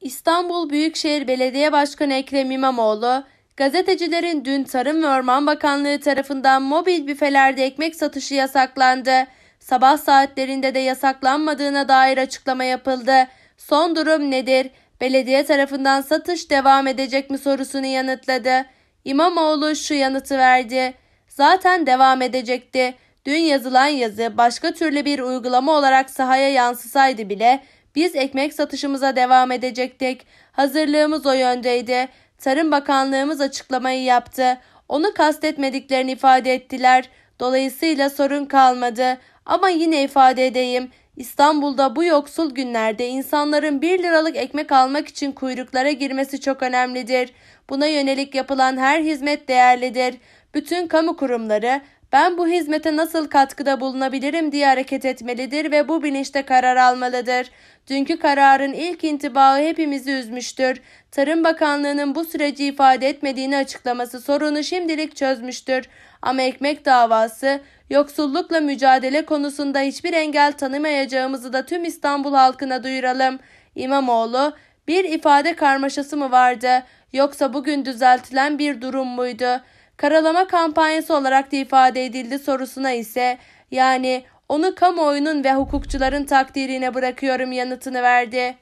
İstanbul Büyükşehir Belediye Başkanı Ekrem İmamoğlu, gazetecilerin dün Tarım ve Orman Bakanlığı tarafından mobil büfelerde ekmek satışı yasaklandı. Sabah saatlerinde de yasaklanmadığına dair açıklama yapıldı. Son durum nedir? Belediye tarafından satış devam edecek mi sorusunu yanıtladı. İmamoğlu şu yanıtı verdi. Zaten devam edecekti. Dün yazılan yazı başka türlü bir uygulama olarak sahaya yansısaydı bile biz ekmek satışımıza devam edecektik. Hazırlığımız o yöndeydi. Tarım Bakanlığımız açıklamayı yaptı. Onu kastetmediklerini ifade ettiler. Dolayısıyla sorun kalmadı. Ama yine ifade edeyim. İstanbul'da bu yoksul günlerde insanların 1 liralık ekmek almak için kuyruklara girmesi çok önemlidir. Buna yönelik yapılan her hizmet değerlidir. Bütün kamu kurumları ben bu hizmete nasıl katkıda bulunabilirim diye hareket etmelidir ve bu bilinçte karar almalıdır. Dünkü kararın ilk intibağı hepimizi üzmüştür. Tarım Bakanlığı'nın bu süreci ifade etmediğini açıklaması sorunu şimdilik çözmüştür. Ama ekmek davası, yoksullukla mücadele konusunda hiçbir engel tanımayacağımızı da tüm İstanbul halkına duyuralım. İmamoğlu, bir ifade karmaşası mı vardı yoksa bugün düzeltilen bir durum muydu?'' karalama kampanyası olarak da ifade edildi sorusuna ise yani onu kamuoyunun ve hukukçuların takdirine bırakıyorum yanıtını verdi.